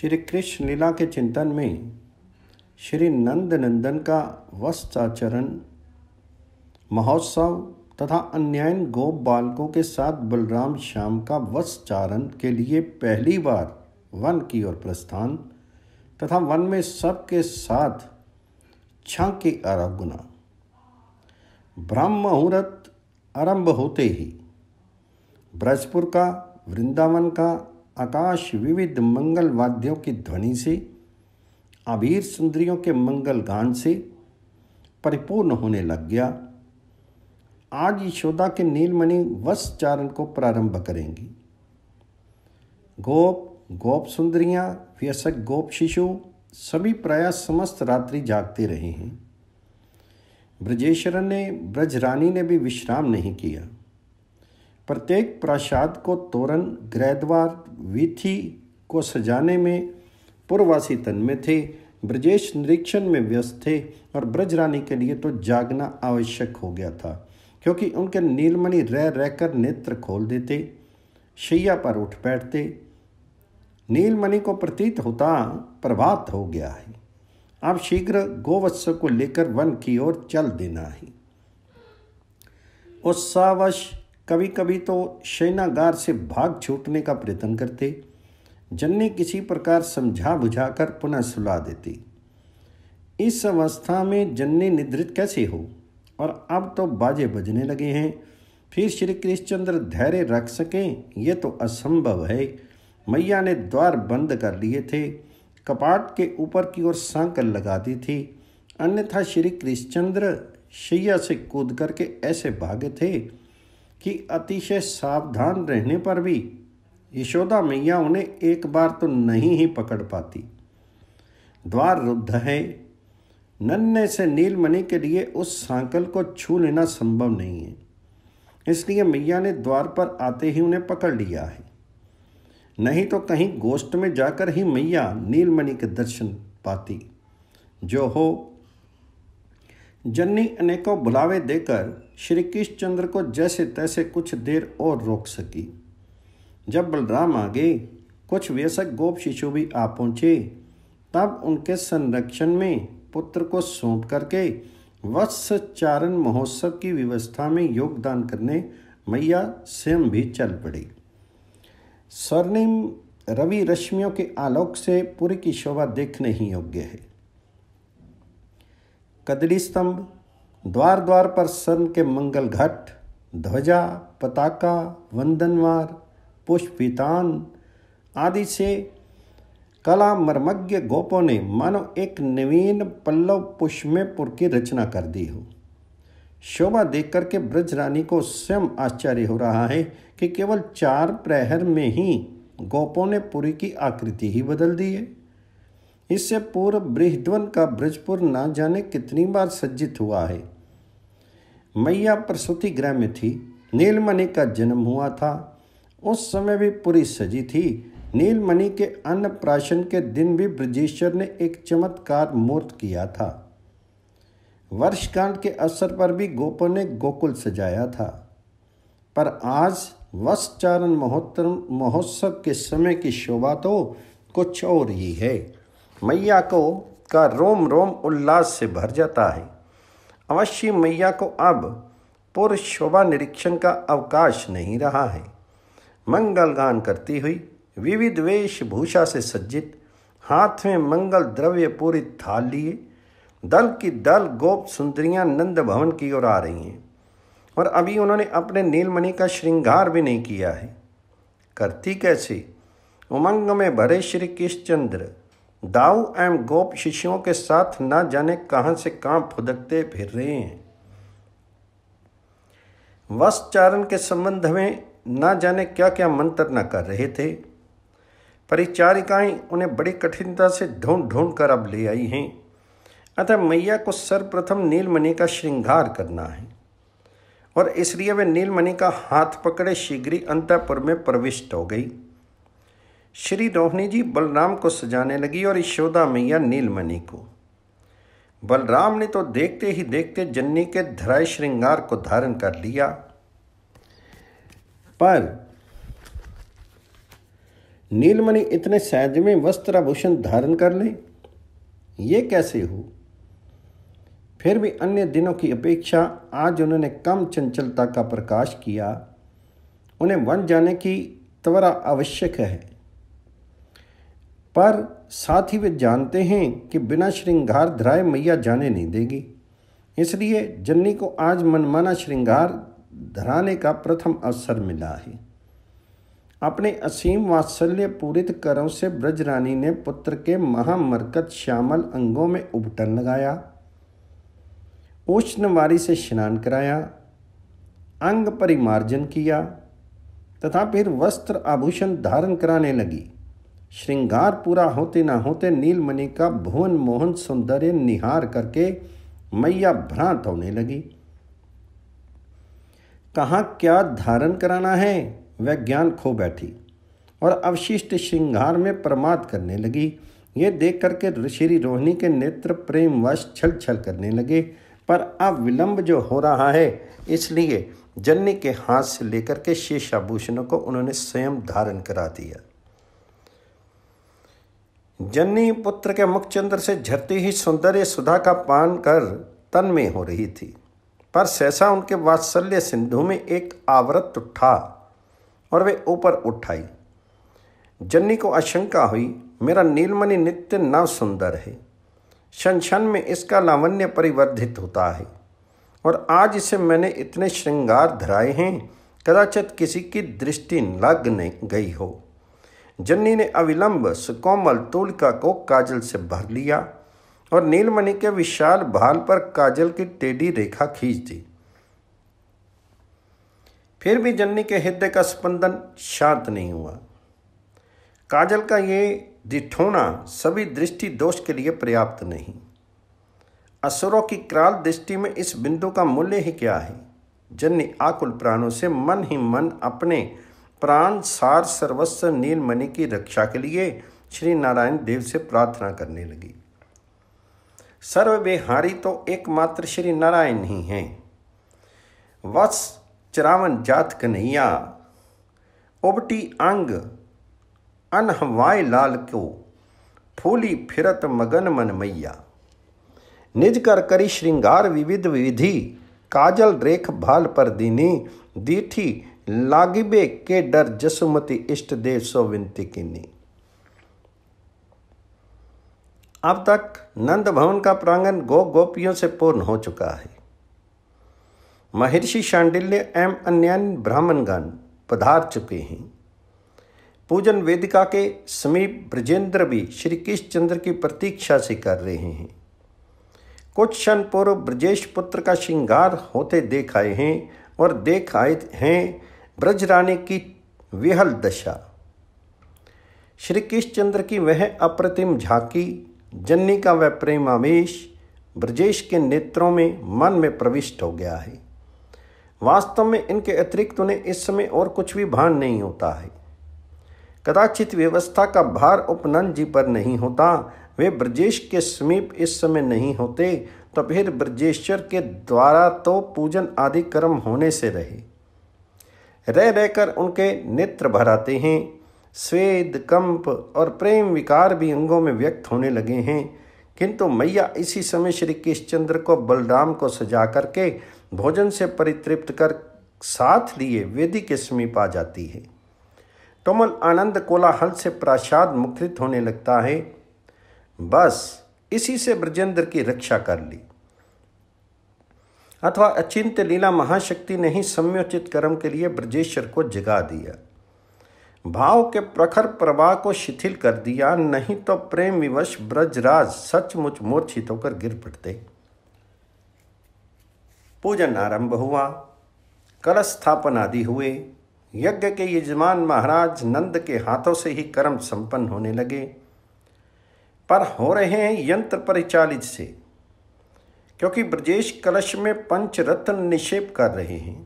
श्री कृष्ण लीला के चिंतन में श्री नंद नंदन का वस्त्राचरण महोत्सव तथा अन्यायन गोप बालकों के साथ बलराम श्याम का वस्त्रारण के लिए पहली बार वन की ओर प्रस्थान तथा वन में सबके साथ छा के गुना ब्रह्म मुहूर्त आरंभ होते ही ब्रजपुर का वृंदावन का आकाश विविध मंगल वाद्यों की ध्वनि से अबीर सुंदरियों के मंगल गान से परिपूर्ण होने लग गया आज यशोदा के नीलमणि वस्त्र चारण को प्रारंभ करेंगी गोप गोप सुंदरियाँ व्यसक गोप शिशु सभी प्राय समस्त रात्रि जागते रहे हैं ब्रजेश्वरन ने ब्रज रानी ने भी विश्राम नहीं किया प्रत्येक प्रासाद को तोरण गृहद्वार विधि को सजाने में पूर्ववासी तन में थे ब्रजेश निरीक्षण में व्यस्त थे और ब्रज रानी के लिए तो जागना आवश्यक हो गया था क्योंकि उनके नीलमणि रह रहकर नेत्र खोल देते शैया पर उठ बैठते नीलमणि को प्रतीत होता प्रभात हो गया है आप शीघ्र गोवत्स को लेकर वन की ओर चल देना है उत्साहवश कभी कभी तो शैनागार से भाग छूटने का प्रयत्न करते जन्नी किसी प्रकार समझा बुझाकर पुनः सुला देती इस अवस्था में जन्नी निद्रित कैसे हो और अब तो बाजे बजने लगे हैं फिर श्री कृष्णचंद्र धैर्य रख सकें ये तो असंभव है मैया ने द्वार बंद कर लिए थे कपाट के ऊपर की ओर सांकल लगा दी थी अन्यथा श्री कृष्णचंद्र शैया से कूद करके ऐसे भागे थे कि अतिशय सावधान रहने पर भी यशोदा मैया उन्हें एक बार तो नहीं ही पकड़ पाती द्वार रुद्ध है नन्हे से नीलमणि के लिए उस सांकल को छू लेना संभव नहीं है इसलिए मैया ने द्वार पर आते ही उन्हें पकड़ लिया है नहीं तो कहीं गोष्ठ में जाकर ही मैया नीलमणि के दर्शन पाती जो हो जन्नी अनेकों बुलावे देकर श्री कृष्णचंद्र को जैसे तैसे कुछ देर और रोक सकी जब बलराम आ गए कुछ व्यसक गोप शिशु भी आ पहुँचे तब उनके संरक्षण में पुत्र को सौंप करके चारण महोत्सव की व्यवस्था में योगदान करने मैया स्वयं भी चल पड़ी स्वर्णिम रवि रश्मियों के आलोक से पूरी की शोभा देखने ही योग्य है कदली स्तंभ द्वार द्वार पर सन के मंगल घट ध्वजा पताका वंदनवार पुष्पितान आदि से कला मर्मज्ञ गोपों ने मानो एक नवीन पल्लव पुष्मेपुर की रचना कर दी हो शोभा देख करके ब्रज रानी को स्वयं आश्चर्य हो रहा है कि केवल चार प्रहर में ही गोपों ने पुरी की आकृति ही बदल दी है इससे पूर्व बृहद्वन का ब्रजपुर ना जाने कितनी बार सज्जित हुआ है मैया प्रसूति गृह में थी नीलमणि का जन्म हुआ था उस समय भी पूरी सजी थी नीलमणि के अन्न प्राशन के दिन भी ब्रजेश्वर ने एक चमत्कार मूर्त किया था वर्षकांड के अवसर पर भी गोपो ने गोकुल सजाया था पर आज वस्चारण महोत्तर महोत्सव के समय की शोभा तो कुछ और ही है मैया को का रोम रोम उल्लास से भर जाता है अवश्य मैया को अब पूर्व शोभा निरीक्षण का अवकाश नहीं रहा है मंगल गान करती हुई विविध वेशभूषा से सज्जित हाथ में मंगल द्रव्य पूरी थाल लिए दल की दल गोप सुंदरियां नंद भवन की ओर आ रही हैं और अभी उन्होंने अपने नीलमणि का श्रृंगार भी नहीं किया है करती कैसे उमंग में भरे श्री कृष्णचंद्र दाऊ एवं गोप शिष्यों के साथ न जाने कहाँ से कहाँ फुदकते फिर रहे हैं वस्त्रचारण के संबंध में न जाने क्या क्या मंत्र न कर रहे थे परिचारिकाएं उन्हें बड़ी कठिनता से ढूंढ ढूंढ कर अब ले आई हैं अतः मैया को सर्वप्रथम नीलमणि का श्रृंगार करना है और इसलिए वे नीलमणि का हाथ पकड़े शीघ्र ही अंतपुर में प्रविष्ट हो गई श्री रोहिणी जी बलराम को सजाने लगी और यशोदा मैया नीलमणि को बलराम ने तो देखते ही देखते जन्नी के धराय श्रृंगार को धारण कर लिया पर नीलमणि इतने सहज में वस्त्र आभूषण धारण कर ले ये कैसे हो फिर भी अन्य दिनों की अपेक्षा आज उन्होंने कम चंचलता का प्रकाश किया उन्हें वन जाने की त्वरा आवश्यक है पर साथ ही वे जानते हैं कि बिना श्रृंगार धराए मैया जाने नहीं देगी इसलिए जन्नी को आज मनमाना श्रृंगार धराने का प्रथम अवसर मिला है अपने असीम वात्सल्य पूरित करों से ब्रजरानी ने पुत्र के महामरकत श्यामल अंगों में उबटन लगाया उष्णवारी से स्नान कराया अंग परिमार्जन किया तथा फिर वस्त्र आभूषण धारण कराने लगी श्रृंगार पूरा होते ना होते नीलमणि का भुवन मोहन सौंदर्य निहार करके मैया भ्रांत होने लगी कहाँ क्या धारण कराना है वह ज्ञान खो बैठी और अवशिष्ट श्रृंगार में प्रमाद करने लगी ये देख करके ऋषि रोहिणी के नेत्र प्रेमवश छल छल करने लगे पर अब विलंब जो हो रहा है इसलिए जन्नी के हाथ से लेकर के शेषाभूषणों को उन्होंने स्वयं धारण करा दिया जन्नी पुत्र के मुखचंद्र से झरती ही सौंदर्य सुधा का पान कर तन में हो रही थी पर सहसा उनके वात्सल्य सिंधु में एक आवृत उठा और वे ऊपर उठाई जन्नी को आशंका हुई मेरा नीलमणि नित्य नव सुंदर है क्षण में इसका लावण्य परिवर्धित होता है और आज इसे मैंने इतने श्रृंगार धराए हैं कदाचित किसी की दृष्टि लग नहीं गई हो जन्नी ने अविलंब सुकोमल तोलिका को काजल से भर लिया और नीलमणि के विशाल भाल पर काजल की टेढ़ी रेखा खींच दी फिर भी जन्नी के हृदय का स्पंदन शांत नहीं हुआ काजल का ये दिठोना सभी दृष्टि दोष के लिए पर्याप्त नहीं असुरों की क्राल दृष्टि में इस बिंदु का मूल्य ही क्या है जन्नी आकुल प्राणों से मन ही मन अपने प्राण सार सर्वस्व नीलमणि की रक्षा के लिए श्री नारायण देव से प्रार्थना करने लगी सर्व सर्वविहारी तो एकमात्र श्री नारायण ही हैं वस चरावन जात कन्हैया उबटी अंग अनहवाय लाल को फूली फिरत मगन मन मैया निज कर करी श्रृंगार विविध विधि काजल रेख भाल पर दीनी दीठी लागिबे के डर जसुमति इष्ट देव सो विनती कीनी अब तक नंद भवन का प्रांगण गो गोपियों से पूर्ण हो चुका है महर्षि शांडिल्य एवं अन्य ब्राह्मणगण पधार चुके हैं पूजन वेदिका के समीप ब्रजेंद्र भी श्री कृष्णचंद्र की प्रतीक्षा से कर रहे हैं कुछ क्षण पूर्व ब्रजेश पुत्र का श्रृंगार होते देख आए हैं और देख आए हैं ब्रज रानी की विहल दशा श्री कृष्णचंद्र की वह अप्रतिम झांकी जन्नी का वह प्रेम आमेश ब्रजेश के नेत्रों में मन में प्रविष्ट हो गया है वास्तव में इनके अतिरिक्त उन्हें इस समय और कुछ भी भान नहीं होता है कदाचित व्यवस्था का भार उपनंद जी पर नहीं होता वे ब्रजेश के समीप इस समय नहीं होते तो फिर ब्रजेश्वर के द्वारा तो पूजन आदि कर्म होने से रहे रह रहकर उनके नेत्र भर आते हैं स्वेद कंप और प्रेम विकार भी अंगों में व्यक्त होने लगे हैं किंतु मैया इसी समय श्री कृष्णचंद्र को बलराम को सजा करके भोजन से परितृप्त कर साथ लिए वेदी के समीप आ जाती है टोमल आनंद कोलाहल से प्रासाद मुखरित होने लगता है बस इसी से ब्रजेंद्र की रक्षा कर ली अथवा अचिंत्य लीला महाशक्ति ने ही सम्योचित कर्म के लिए ब्रजेश्वर को जगा दिया भाव के प्रखर प्रवाह को शिथिल कर दिया नहीं तो प्रेम विवश ब्रजराज सचमुच मूर्छित होकर गिर पड़ते पूजन आरंभ हुआ कलश स्थापन आदि हुए यज्ञ के यजमान महाराज नंद के हाथों से ही कर्म संपन्न होने लगे पर हो रहे हैं यंत्र परिचालित से क्योंकि ब्रजेश कलश में पंच रत्न निक्षेप कर रहे हैं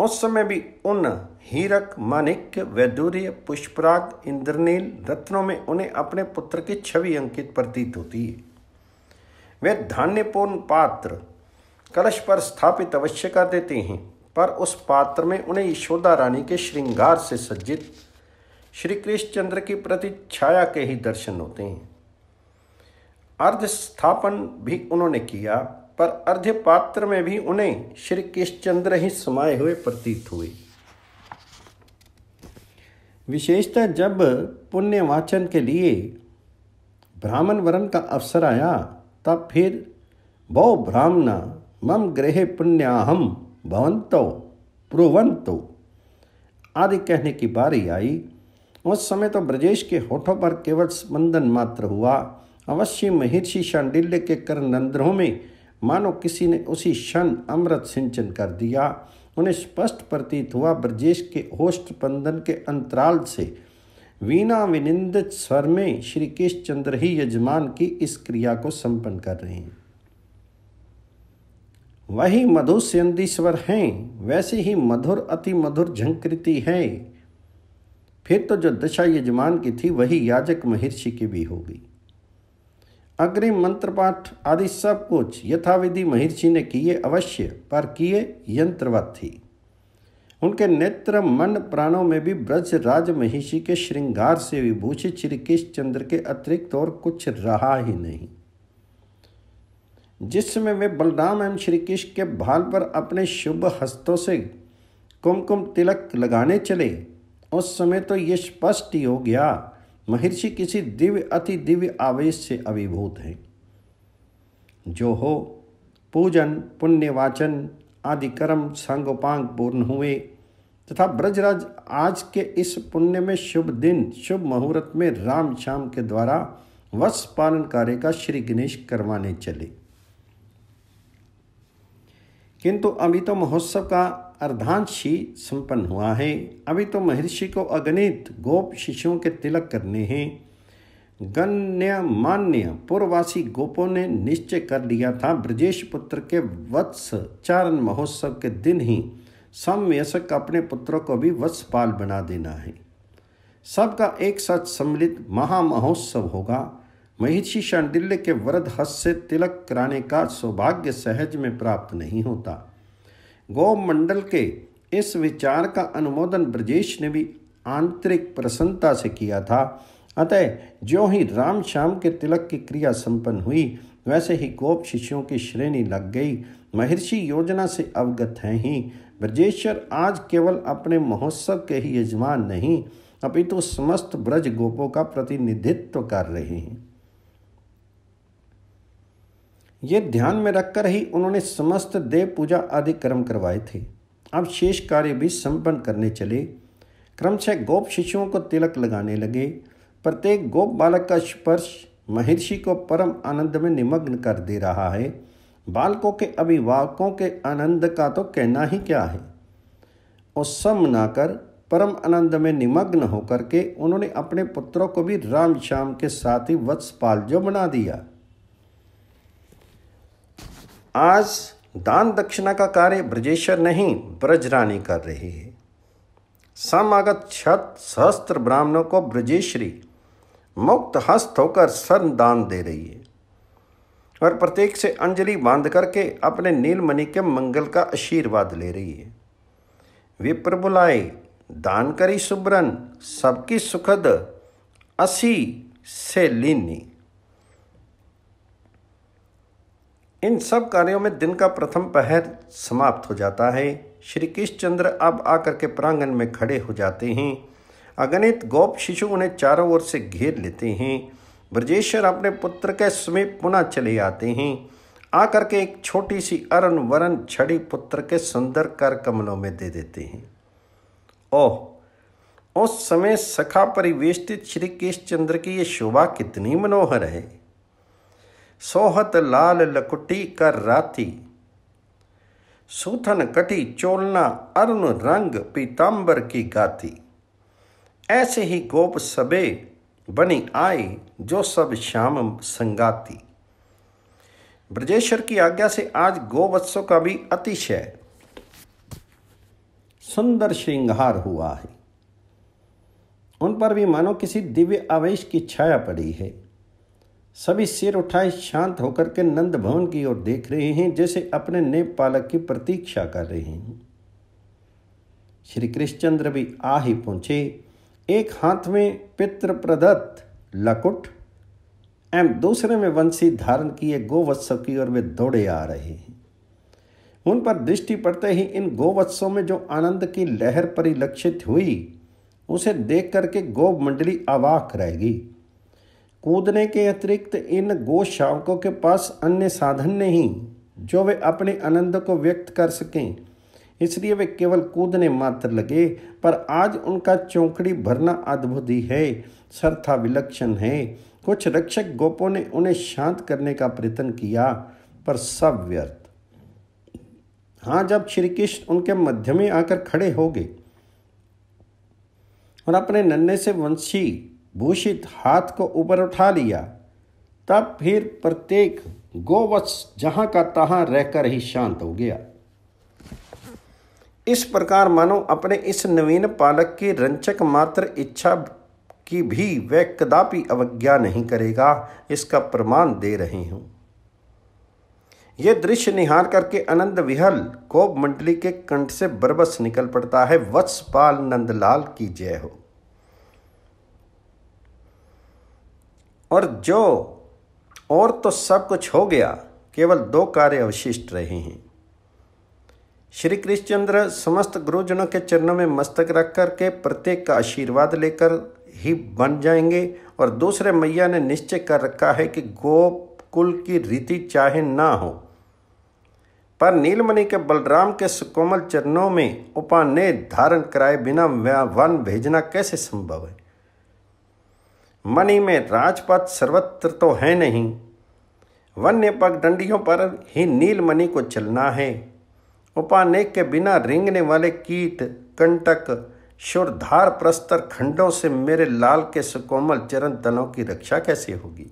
उस समय भी उन हीरक माणिक्य वैदूर्य पुष्पराग इंद्रनील रत्नों में उन्हें अपने पुत्र की छवि अंकित प्रतीत होती है वे धान्यपूर्ण पात्र कलश पर स्थापित अवश्य कर देते हैं पर उस पात्र में उन्हें यशोदा रानी के श्रृंगार से सज्जित श्री कृष्णचंद्र की प्रति छाया के ही दर्शन होते हैं अर्ध स्थापन भी उन्होंने किया पर अर्ध पात्र में भी उन्हें श्री कृष्णचंद्र ही समाये हुए प्रतीत हुए विशेषतः जब पुण्य वाचन के लिए ब्राह्मण वरण का अवसर आया तब फिर बहु ब्राह्मण मम गृह पुण्याहम भवंतो प्रुवंतो आदि कहने की बारी आई उस समय तो ब्रजेश के होठों पर केवल स्पंदन मात्र हुआ अवश्य महर्षि शांडिल्य के करनंद्रों में मानो किसी ने उसी क्षण अमृत सिंचन कर दिया उन्हें स्पष्ट प्रतीत हुआ ब्रजेश के होष्ट पंदन के अंतराल से वीणा विनिंदित स्वर में श्री चंद्र ही यजमान की इस क्रिया को संपन्न कर रहे हैं वही मधुर स्यंदी स्वर हैं वैसे ही मधुर अति मधुर झंकृति है फिर तो जो दशा यजमान की थी वही याजक महर्षि की भी होगी अग्रिम मंत्र पाठ आदि सब कुछ यथाविधि महिर्षि ने किए अवश्य पर किए यंत्रवत थी उनके नेत्र मन प्राणों में भी ब्रज राज महिषी के श्रृंगार से विभूषित श्री कृष्ण चंद्र के अतिरिक्त और कुछ रहा ही नहीं जिस समय वे बलराम एवं श्री कृष्ण के भाल पर अपने शुभ हस्तों से कुमकुम तिलक लगाने चले उस समय तो ये स्पष्ट ही हो गया महर्षि किसी दिव्य अति दिव्य आवेश से अभिभूत हैं जो हो पूजन पुण्यवाचन आदि कर्म संगोपांग पूर्ण हुए तथा ब्रजराज आज के इस पुण्य में शुभ दिन शुभ मुहूर्त में राम श्याम के द्वारा वस पालन कार्य का श्री गणेश करवाने चले किंतु अभी तो महोत्सव का अर्धांश ही संपन्न हुआ है अभी तो महर्षि को अगणित गोप शिष्यों के तिलक करने हैं गण्य मान्य पूर्ववासी गोपों ने निश्चय कर लिया था ब्रजेश पुत्र के वत्स चारण महोत्सव के दिन ही समयसक अपने पुत्रों को भी वत्सपाल बना देना है सबका एक साथ सम्मिलित महामहोत्सव होगा महिषी शांडिल्य के वरद हस्त से तिलक कराने का सौभाग्य सहज में प्राप्त नहीं होता गौमंडल के इस विचार का अनुमोदन ब्रजेश ने भी आंतरिक प्रसन्नता से किया था अतः जो ही राम श्याम के तिलक की क्रिया संपन्न हुई वैसे ही गोप शिष्यों की श्रेणी लग गई महर्षि योजना से अवगत हैं ही ब्रजेश्वर आज केवल अपने महोत्सव के ही यजमान नहीं अपितु तो समस्त ब्रज गोपों का प्रतिनिधित्व कर रहे हैं ये ध्यान में रखकर ही उन्होंने समस्त देव पूजा आदि कर्म करवाए थे अब शेष कार्य भी संपन्न करने चले क्रमशः गोप शिशुओं को तिलक लगाने लगे प्रत्येक गोप बालक का स्पर्श महर्षि को परम आनंद में निमग्न कर दे रहा है बालकों के अभिभावकों के आनंद का तो कहना ही क्या है और सम मनाकर परम आनंद में निमग्न होकर के उन्होंने अपने पुत्रों को भी राम श्याम के साथ ही वत्सपाल जो बना दिया आज दान दक्षिणा का कार्य ब्रजेश्वर नहीं ब्रजरानी कर रही है समागत छत सहस्त्र ब्राह्मणों को ब्रजेश्वरी मुक्त हस्त होकर स्वर्ण दान दे रही है और प्रत्येक से अंजलि बांध करके अपने नीलमणि के मंगल का आशीर्वाद ले रही है विप्र बुलाए दान करी सुब्रन सबकी सुखद असी से लीनी इन सब कार्यों में दिन का प्रथम पहर समाप्त हो जाता है श्री कृष्णचंद्र अब आकर के प्रांगण में खड़े हो जाते हैं अगणित गोप शिशु उन्हें चारों ओर से घेर लेते हैं ब्रजेश्वर अपने पुत्र के समीप पुनः चले आते हैं आकर के एक छोटी सी अरन वरन छड़ी पुत्र के सुंदर कर कमलों में दे देते हैं ओह उस समय सखा परिवेष्टित श्री चंद्र की ये शोभा कितनी मनोहर है सोहत लाल लकुटी कर राती सूथन कटी चोलना अरुण रंग पीताम्बर की गाती ऐसे ही गोप सबे बनी आए जो सब श्याम संगाती ब्रजेश्वर की आज्ञा से आज गोवत्सों का भी अतिशय सुंदर श्रृंगार हुआ है उन पर भी मानो किसी दिव्य आवेश की छाया पड़ी है सभी सिर उठाए शांत होकर के नंद भवन की ओर देख रहे हैं जैसे अपने नेप पालक की प्रतीक्षा कर रहे हैं श्री कृष्णचंद्र भी आ ही पहुंचे एक हाथ में पित्र प्रदत्त लकुट एवं दूसरे में वंशी धारण किए गोवत्सव की ओर वे दौड़े आ रहे हैं उन पर दृष्टि पड़ते ही इन गोवत्सों में जो आनंद की लहर परिलक्षित हुई उसे देख करके गो मंडली अवाक रहेगी कूदने के अतिरिक्त इन गोशावकों के पास अन्य साधन नहीं जो वे अपने आनंद को व्यक्त कर सकें इसलिए वे केवल कूदने मात्र लगे पर आज उनका चौकड़ी भरना अद्भुत ही है सरथा विलक्षण है कुछ रक्षक गोपों ने उन्हें शांत करने का प्रयत्न किया पर सब व्यर्थ हाँ जब श्री कृष्ण उनके मध्य में आकर खड़े हो गए और अपने नन्हे से वंशी भूषित हाथ को ऊपर उठा लिया तब फिर प्रत्येक गोवत्स जहां का तहां रहकर ही शांत हो गया इस प्रकार मानो अपने इस नवीन पालक की रंचक मात्र इच्छा की भी वह कदापि अवज्ञा नहीं करेगा इसका प्रमाण दे रहे हूं यह दृश्य निहार करके आनंद विहल कोप मंडली के कंठ से बरबस निकल पड़ता है वत्सपाल नंदलाल की जय हो और जो और तो सब कुछ हो गया केवल दो कार्य अवशिष्ट रहे हैं श्री कृष्णचंद्र समस्त गुरुजनों के चरणों में मस्तक रख कर के प्रत्येक का आशीर्वाद लेकर ही बन जाएंगे और दूसरे मैया ने निश्चय कर रखा है कि गोप कुल की रीति चाहे ना हो पर नीलमणि के बलराम के सुकोमल चरणों में उपाने धारण कराए बिना वन भेजना कैसे संभव है मणि में राजपथ सर्वत्र तो है नहीं वन्य पग डंडियों पर ही नीलमणि को चलना है उपानेक के बिना रेंगने वाले कीट कंटक शुरधार प्रस्तर खंडों से मेरे लाल के सुकोमल चरण तनों की रक्षा कैसे होगी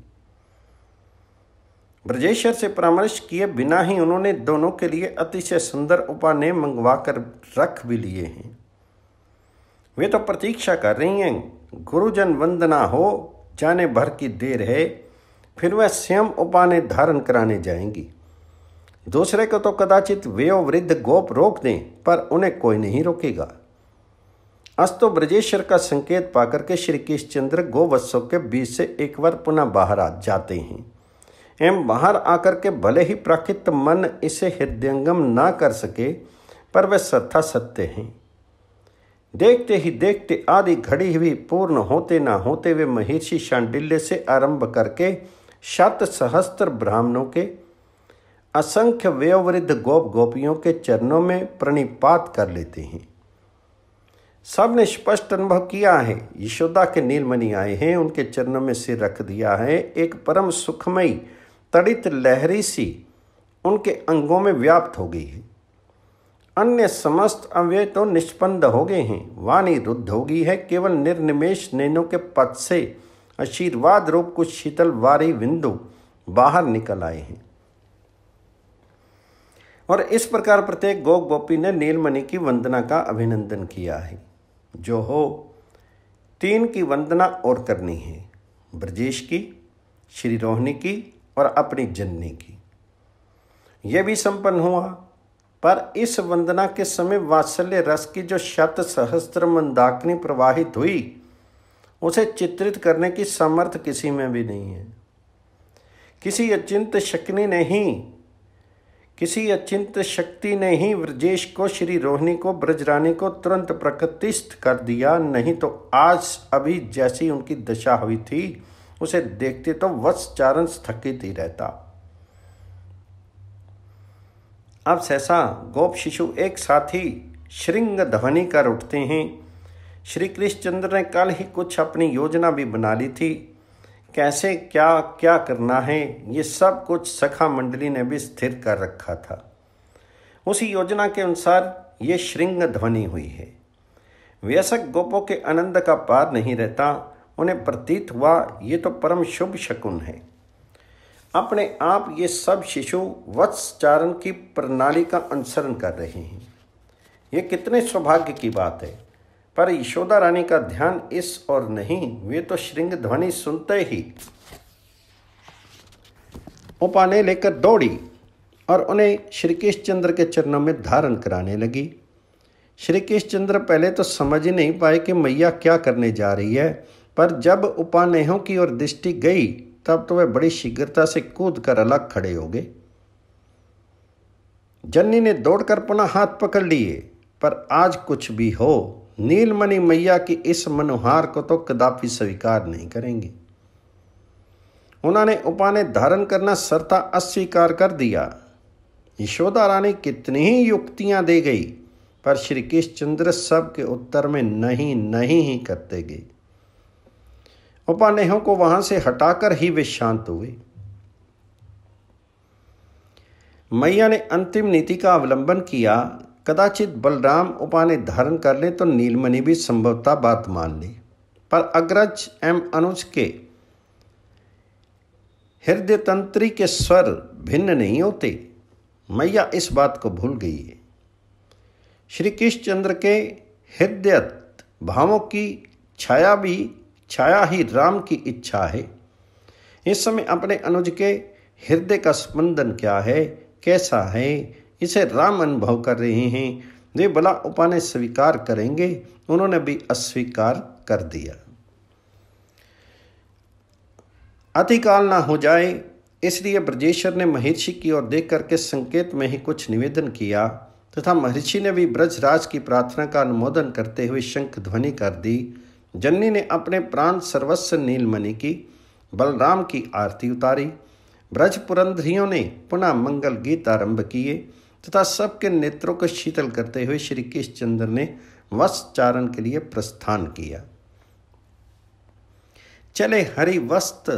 ब्रजेश्वर से परामर्श किए बिना ही उन्होंने दोनों के लिए अतिशय सुंदर उपाने मंगवा कर रख भी लिए हैं वे तो प्रतीक्षा कर रही हैं गुरुजन वंदना हो जाने भर की देर है फिर वह स्वयं उपाने धारण कराने जाएंगी दूसरे को तो कदाचित वेव वृद्ध गोप रोक दें पर उन्हें कोई नहीं रोकेगा अस्तो ब्रजेश्वर का संकेत पाकर के श्री कृष्णचंद्र गोवत्सव के बीच से एक बार पुनः बाहर आ जाते हैं एवं बाहर आकर के भले ही प्राकृत मन इसे हृदयंगम ना कर सके पर वे सत्ता सत्य हैं देखते ही देखते आदि घड़ी भी पूर्ण होते ना होते वे महर्षि शांडिल्य से आरंभ करके शत सहस्त्र ब्राह्मणों के असंख्य व्यवृद्ध गोप गोपियों के चरणों में प्रणिपात कर लेते हैं सब ने स्पष्ट अनुभव किया है यशोदा के नीलमणि आए हैं उनके चरणों में सिर रख दिया है एक परम सुखमयी तड़ित लहरी सी उनके अंगों में व्याप्त हो गई है अन्य समस्त अव्यय तो निष्पन्द हो गए हैं वाणी रुद्ध होगी है केवल निर्निमेश नैनों के पद से आशीर्वाद रूप कुछ शीतल वारी बिंदु बाहर निकल आए हैं और इस प्रकार प्रत्येक गोप गोपी ने नीलमणि की वंदना का अभिनंदन किया है जो हो तीन की वंदना और करनी है ब्रजेश की श्री रोहिणी की और अपनी जननी की यह भी संपन्न हुआ पर इस वंदना के समय वात्सल्य रस की जो शत सहस्त्र मंदाकिनी प्रवाहित हुई उसे चित्रित करने की समर्थ किसी में भी नहीं है किसी अचिंत शक्ति ने ही किसी अचिंत शक्ति ने ही ब्रजेश को श्री रोहिणी को ब्रजरानी को तुरंत प्रकृतिस्थ कर दिया नहीं तो आज अभी जैसी उनकी दशा हुई थी उसे देखते तो वत्स चारण स्थगित ही रहता अब सहसा गोप शिशु एक साथ ही श्रृंग ध्वनि कर उठते हैं श्री कृष्णचंद्र ने कल ही कुछ अपनी योजना भी बना ली थी कैसे क्या क्या करना है ये सब कुछ सखा मंडली ने भी स्थिर कर रखा था उसी योजना के अनुसार ये श्रृंग ध्वनि हुई है व्यसक गोपों के आनंद का पार नहीं रहता उन्हें प्रतीत हुआ ये तो परम शुभ शकुन है अपने आप ये सब शिशु वत्सचारण की प्रणाली का अनुसरण कर रहे हैं ये कितने सौभाग्य की बात है पर यशोदा रानी का ध्यान इस और नहीं वे तो श्रृंग ध्वनि सुनते ही उपाने लेकर दौड़ी और उन्हें श्री चंद्र के चरणों में धारण कराने लगी श्री चंद्र पहले तो समझ ही नहीं पाए कि मैया क्या करने जा रही है पर जब उपानेहों की ओर दृष्टि गई तब तो वे बड़ी शीघ्रता से कूद कर अलग खड़े हो गए जन्नी ने दौड़कर पुनः हाथ पकड़ लिए पर आज कुछ भी हो नीलमणि मैया की इस मनोहार को तो कदापि स्वीकार नहीं करेंगे उन्होंने उपाने धारण करना सरता अस्वीकार कर दिया यशोदा रानी कितनी ही युक्तियां दे गई पर श्री कृष्णचंद्र सब के उत्तर में नहीं नहीं ही करते गए उपानेहों को वहां से हटाकर ही वे शांत हुए मैया ने अंतिम नीति का अवलंबन किया कदाचित बलराम उपाने धारण कर ले तो नीलमणि भी संभवता बात मान ले पर अग्रज एम अनुज के हृदय तंत्री के स्वर भिन्न नहीं होते मैया इस बात को भूल गई है श्री कृष्णचंद्र के हृदय भावों की छाया भी छाया ही राम की इच्छा है इस समय अपने अनुज के हृदय का स्पंदन क्या है कैसा है इसे राम अनुभव कर रहे हैं वे बला उपाने स्वीकार करेंगे उन्होंने भी अस्वीकार कर दिया अतिकाल ना हो जाए इसलिए ब्रजेश्वर ने महर्षि की ओर देख करके संकेत में ही कुछ निवेदन किया तथा महर्षि ने भी ब्रजराज की प्रार्थना का अनुमोदन करते हुए शंख ध्वनि कर दी जन्नी ने अपने प्राण सर्वस्व नीलमणि की बलराम की आरती उतारी ब्रज पुरंधरियों ने पुनः मंगल गीत आरंभ किए तथा सबके नेत्रों को शीतल करते हुए श्री कृष्णचंद्र ने वस चारण के लिए प्रस्थान किया चले हरि वस्त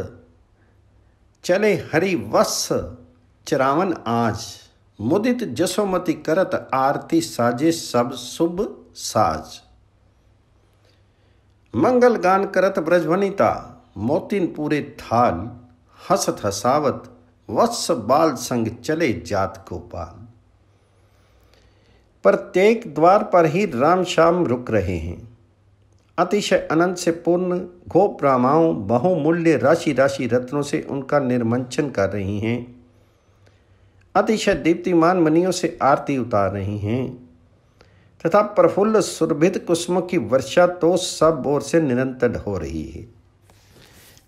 चले हरि वस् चरावन आज मुदित जसोमति करत आरती साजे सब शुभ साज मंगल गान करत ब्रजवनिता मोतिन पूरे थाल हसत हसावत वत्स बाल संग चले जात गोपाल प्रत्येक द्वार पर ही राम श्याम रुक रहे हैं अतिशय अनंत से पूर्ण गोप रामाओं बहुमूल्य राशि राशि रत्नों से उनका निर्मंचन कर रही हैं अतिशय दीप्तिमान मनियों से आरती उतार रही हैं तथा प्रफुल्ल सुरभित कुसुम की वर्षा तो सब ओर से निरंतर हो रही है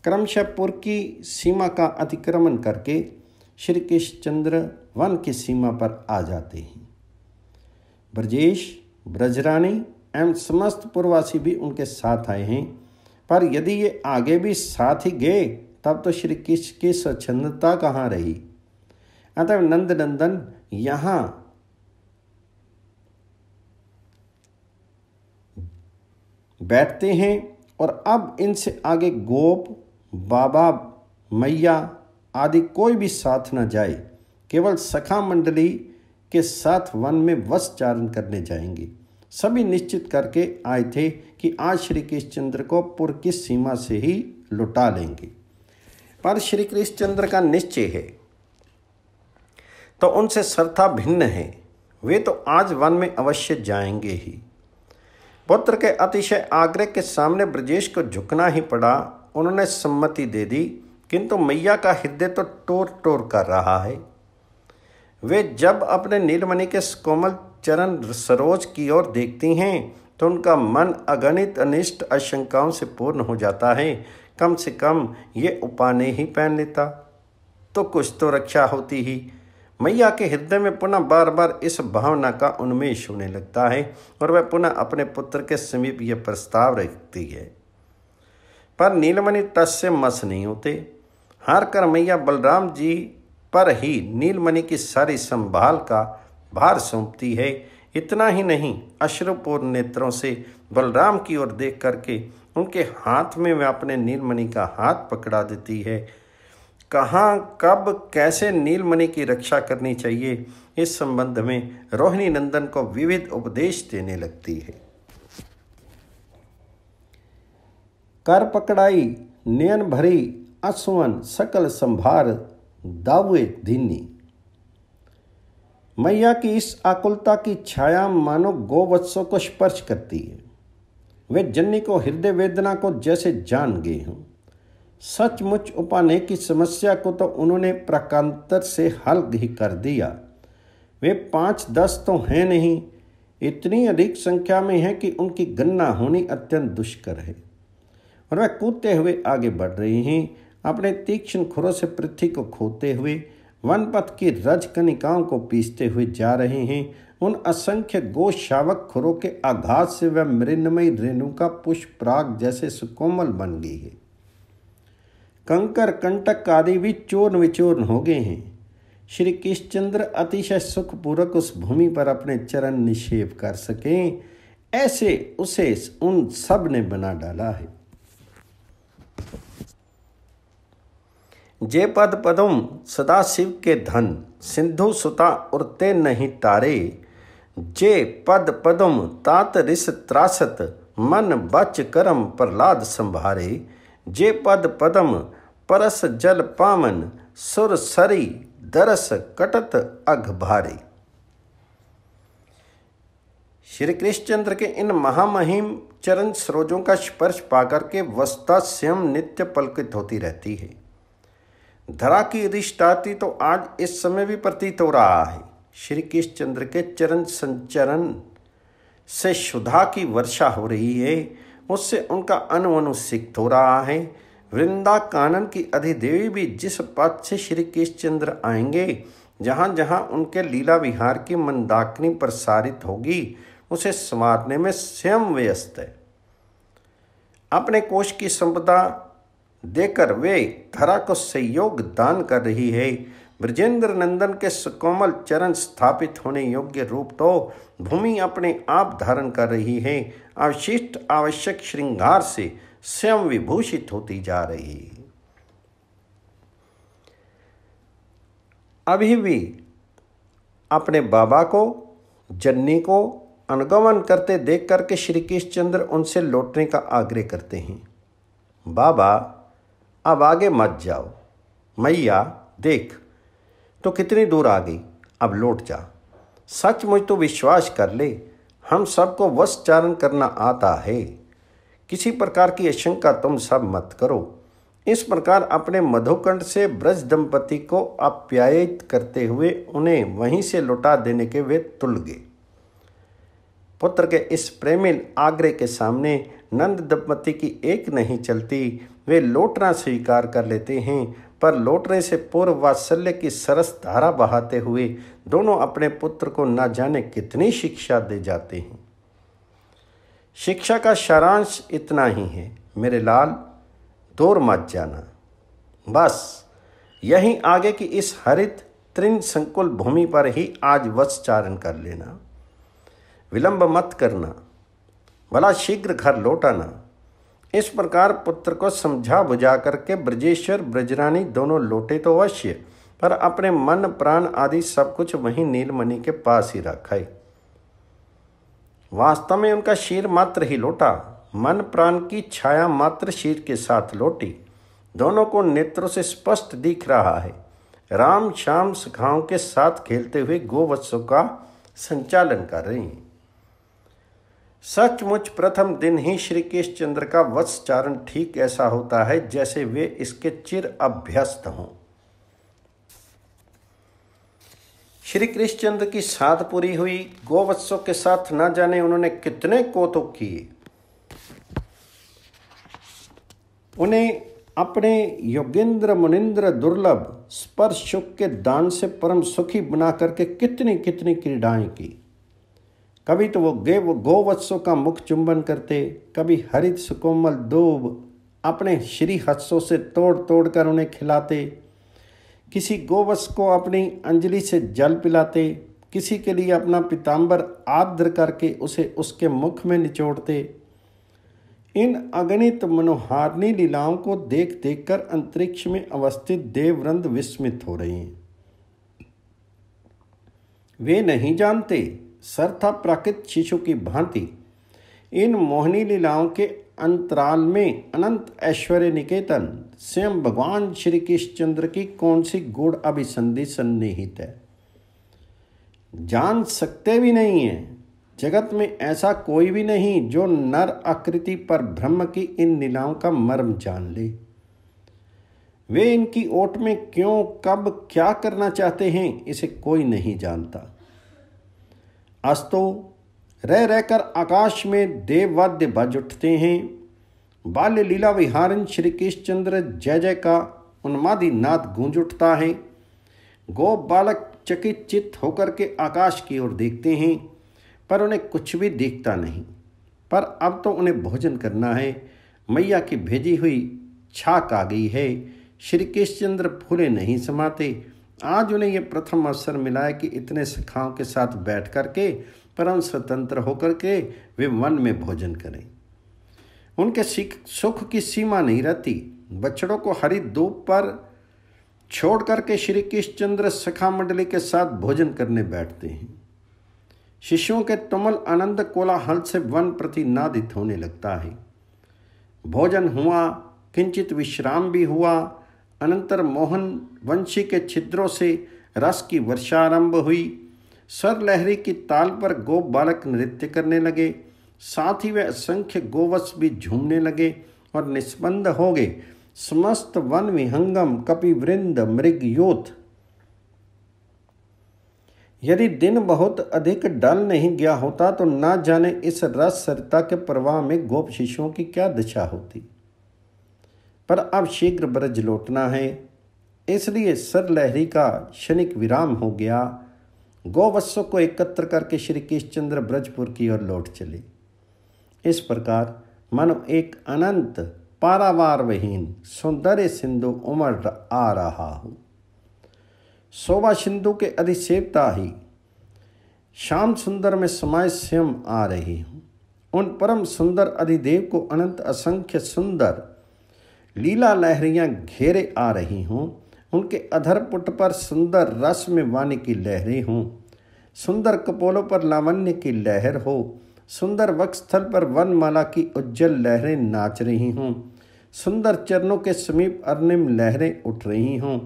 क्रमशपुर की सीमा का अतिक्रमण करके श्री कृष्णचंद्र वन की सीमा पर आ जाते हैं ब्रजेश ब्रजरानी एवं समस्त पुरवासी भी उनके साथ आए हैं पर यदि ये आगे भी साथ ही गए तब तो श्री कृष्ण की स्वच्छंदता कहाँ रही अतः नंदन यहाँ बैठते हैं और अब इनसे आगे गोप बाबा मैया आदि कोई भी साथ न जाए केवल सखा मंडली के साथ वन में वस चारण करने जाएंगे सभी निश्चित करके आए थे कि आज श्री कृष्णचंद्र को पुर की सीमा से ही लुटा लेंगे पर श्री कृष्णचंद्र का निश्चय है तो उनसे श्रद्धा भिन्न है वे तो आज वन में अवश्य जाएंगे ही पुत्र के अतिशय आग्रह के सामने ब्रजेश को झुकना ही पड़ा उन्होंने सम्मति दे दी किंतु मैया का हृदय तो टोर टोर कर रहा है वे जब अपने नीलमणि के कोमल चरण सरोज की ओर देखती हैं तो उनका मन अगणित अनिष्ट आशंकाओं से पूर्ण हो जाता है कम से कम ये उपाने ही पहन लेता तो कुछ तो रक्षा होती ही मैया के हृदय में पुनः बार बार इस भावना का उन्मेष होने लगता है और वह पुनः अपने पुत्र के समीप यह प्रस्ताव रखती है पर नीलमणि टस से मस नहीं होते हार कर मैया बलराम जी पर ही नीलमणि की सारी संभाल का भार सौंपती है इतना ही नहीं अश्रुपूर्ण नेत्रों से बलराम की ओर देख करके उनके हाथ में वह अपने नीलमणि का हाथ पकड़ा देती है कहाँ कब कैसे नीलमणि की रक्षा करनी चाहिए इस संबंध में रोहिणी नंदन को विविध उपदेश देने लगती है कर पकड़ाई नयन भरी असुवन सकल संभार दावे धीनी मैया की इस आकुलता की छाया मानो गोवत्सों को स्पर्श करती है वे जन्नी को हृदय वेदना को जैसे जान गए हों सचमुच उपाने की समस्या को तो उन्होंने प्रकांतर से हल ही कर दिया वे पाँच दस तो हैं नहीं इतनी अधिक संख्या में हैं कि उनकी गणना होनी अत्यंत दुष्कर है और वह कूदते हुए आगे बढ़ रही हैं अपने तीक्ष्ण खुरों से पृथ्वी को खोते हुए वन पथ की रज कनिकाओं को पीसते हुए जा रहे हैं उन असंख्य गोशावक खुरों के आघात से वह मृन्मयी रेणु का पुष्पराग जैसे सुकोमल बन गई है कंकर कंटक आदि भी चूर्ण विचूर्ण हो गए हैं श्री कृष्णचंद्र अतिशय सुखपूर्वक उस भूमि पर अपने चरण निक्षेप कर सकें ऐसे उसे उन सब ने बना डाला है जे पद पदम सदा शिव के धन सिंधु सुता उड़ते नहीं तारे जे पद पदम तात रिस त्रासत मन बच करम प्रहलाद संभारे जे पद पदम परस जल पावन सुर सरी दरस कटत अघ भारी श्री कृष्णचंद्र के इन महामहिम चरण सरोजों का स्पर्श पाकर के वस्ता स्वयं नित्य पलकित होती रहती है धरा की आती तो आज इस समय भी प्रतीत हो रहा है श्री कृष्णचंद्र के चरण संचरण से सुधा की वर्षा हो रही है उससे उनका अनु सिक्त हो रहा है वृंदा कानन की अधिदेवी भी जिस पद से श्री कृष्णचंद्र आएंगे जहाँ जहाँ उनके लीला विहार की मंदाकिनी प्रसारित होगी उसे संवारने में स्वयं व्यस्त है अपने कोष की संपदा देकर वे धरा को सहयोग दान कर रही है ब्रजेंद्र नंदन के सुकोमल चरण स्थापित होने योग्य रूप तो भूमि अपने आप धारण कर रही है अवशिष्ट आवश्यक श्रृंगार से स्वयं विभूषित होती जा रही अभी भी अपने बाबा को जन्नी को अनुगमन करते देख करके श्री कृष्णचंद्र उनसे लौटने का आग्रह करते हैं बाबा अब आगे मत जाओ मैया देख तो कितनी दूर आ गई अब लौट जा सच मुझ तो विश्वास कर ले हम सबको वश चारण करना आता है किसी प्रकार की आशंका तुम सब मत करो इस प्रकार अपने मधुकंड से ब्रज दंपति को अप्यायित करते हुए उन्हें वहीं से लौटा देने के वे तुल गए पुत्र के इस प्रेमिल आग्रह के सामने नंद दंपति की एक नहीं चलती वे लौटना स्वीकार कर लेते हैं पर लौटने से पूर्व वात्सल्य की सरस धारा बहाते हुए दोनों अपने पुत्र को न जाने कितनी शिक्षा दे जाते हैं शिक्षा का सारांश इतना ही है मेरे लाल दूर मत जाना बस यहीं आगे की इस हरित त्रिन संकुल भूमि पर ही आज चारण कर लेना विलंब मत करना भला शीघ्र घर लौटाना इस प्रकार पुत्र को समझा बुझा करके ब्रजेश्वर ब्रजरानी दोनों लौटे तो अवश्य पर अपने मन प्राण आदि सब कुछ वहीं नीलमणि के पास ही रखा है वास्तव में उनका शीर मात्र ही लौटा मन प्राण की छाया मात्र शीर के साथ लौटी दोनों को नेत्रों से स्पष्ट दिख रहा है राम श्याम सखाओं के साथ खेलते हुए गोवत्सों का संचालन कर रही हैं सचमुच प्रथम दिन ही श्री कृष्ण चंद्र का वत्सचारण ठीक ऐसा होता है जैसे वे इसके चिर अभ्यस्त हों श्री कृष्णचंद्र की साध पूरी हुई गोवत्सों के साथ ना जाने उन्होंने कितने कौतुक किए उन्हें अपने योगेंद्र मुनिंद्र दुर्लभ स्पर्श सुख के दान से परम सुखी बना करके कितनी कितनी क्रीडाएं की कभी तो वो गे वो गोवत्सों का मुख चुंबन करते कभी हरित सुकोमल दूब अपने श्री हत्सों से तोड़ तोड़ कर उन्हें खिलाते किसी गोवश को अपनी अंजलि से जल पिलाते किसी के लिए अपना पिताम्बर आर्द्र करके उसे उसके मुख में निचोड़ते इन अगणित मनोहारणी लीलाओं को देख देख कर अंतरिक्ष में अवस्थित देववृंद विस्मित हो रहे हैं वे नहीं जानते सर था प्राकृत शिशु की भांति इन मोहनी लीलाओं के अंतराल में अनंत ऐश्वर्य निकेतन स्वयं भगवान श्री कृष्णचंद्र की कौन सी गुण अभिसंधि सन्निहित है जान सकते भी नहीं है जगत में ऐसा कोई भी नहीं जो नर आकृति पर ब्रह्म की इन लीलाओं का मर्म जान ले वे इनकी ओट में क्यों कब क्या करना चाहते हैं इसे कोई नहीं जानता अस्तो रह रहकर आकाश में देववाद्य बज उठते हैं बाल्य लीला विहारन श्री कृष्णचंद्र जय जय का उन्मादी नाद गूंज उठता है गोप बालक चकित चित्त होकर के आकाश की ओर देखते हैं पर उन्हें कुछ भी दिखता नहीं पर अब तो उन्हें भोजन करना है मैया की भेजी हुई छाक आ गई है श्री कृष्णचंद्र फूले नहीं समाते आज उन्हें यह प्रथम अवसर मिला है कि इतने सखाओं के साथ बैठ कर के परम स्वतंत्र होकर के वे वन में भोजन करें उनके सुख की सीमा नहीं रहती बछड़ों को हरी धूप पर छोड़ करके श्री कृष्णचंद्र सखा मंडली के साथ भोजन करने बैठते हैं शिशुओं के तुमल आनंद कोलाहल से वन प्रति नादित होने लगता है भोजन हुआ किंचित विश्राम भी हुआ अनंतर मोहन वंशी के छिद्रों से रस की वर्षा आरंभ हुई सर लहरी की ताल पर गो बालक नृत्य करने लगे साथ ही वे असंख्य गोवत्स भी झूमने लगे और निष्पन्द हो गए समस्त वन विहंगम कपिवृंद मृग योथ यदि दिन बहुत अधिक डल नहीं गया होता तो ना जाने इस रस सरिता के प्रवाह में गोप शिशुओं की क्या दशा होती पर अब शीघ्र ब्रज लौटना है इसलिए सर लहरी का क्षणिक विराम हो गया गौवत्सों को एकत्र करके श्री कृष्णचंद्र ब्रजपुर की ओर लौट चले इस प्रकार मनो एक अनंत पारावार विहीन सौंदर्य सिंधु उमड़ आ रहा हो शोभा सिंधु के अधिसेवता ही श्याम सुंदर में समाय स्वयं आ रही हूँ उन परम सुंदर अधिदेव को अनंत असंख्य सुंदर लीला लहरियाँ घेरे आ रही हूँ उनके अधर पुट पर सुंदर रस में वाणी की लहरें हों सुंदर कपोलों पर लावण्य की लहर हो सुंदर वक्षस्थल पर वनमाला की उज्जवल लहरें नाच रही हों सुंदर चरणों के समीप अर्णिम लहरें उठ रही हों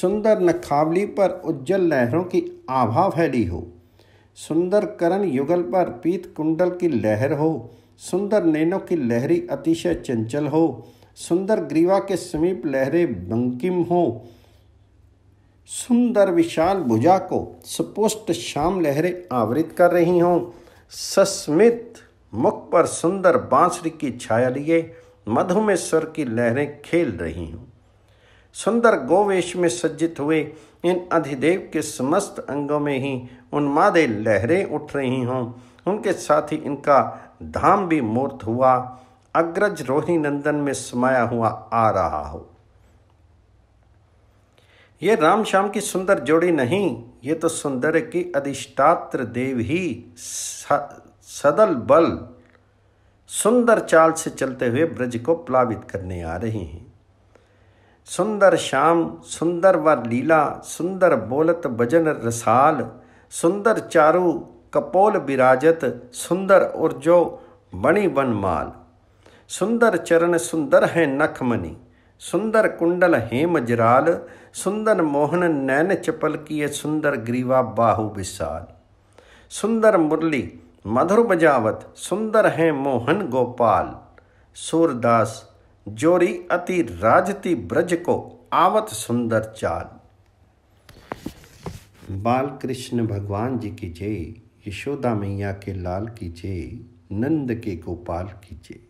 सुंदर नखावली पर उज्जवल लहरों की आभा फैली हो सुंदर करण युगल पर पीत कुंडल की लहर हो सुंदर नैनों की लहरी अतिशय चंचल हो सुंदर ग्रीवा के समीप लहरे बंकिम हों सुंदर विशाल भुजा को सुपुष्ट श्याम लहरें आवृत कर रही हों सस्मित मुख पर सुंदर बांसुरी की छाया लिए मधुमे स्वर की लहरें खेल रही हों सुंदर गोवेश में सज्जित हुए इन अधिदेव के समस्त अंगों में ही उन्मादे लहरें उठ रही हों उनके साथ ही इनका धाम भी मूर्त हुआ अग्रज रोहिणी नंदन में समाया हुआ आ रहा हो ये राम श्याम की सुंदर जोड़ी नहीं ये तो सुंदर की अधिष्ठात्र देव ही सदल बल सुंदर चाल से चलते हुए ब्रज को प्लावित करने आ रही हैं सुंदर श्याम सुंदर व लीला सुंदर बोलत भजन रसाल सुंदर चारु कपोल विराजत सुंदर उर्जो बन वनमाल सुंदर चरण सुंदर है नखमणि सुंदर कुंडल हेम जराल सुंदर मोहन नैन चपल की सुंदर ग्रीवा बाहु विशाल सुंदर मुरली मधुर बजावत सुंदर है मोहन गोपाल सूरदास जोरी अति राजती ब्रज को आवत सुंदर चाल बाल कृष्ण भगवान जी की जय यशोदा मैया के लाल की जय नंद के गोपाल की जय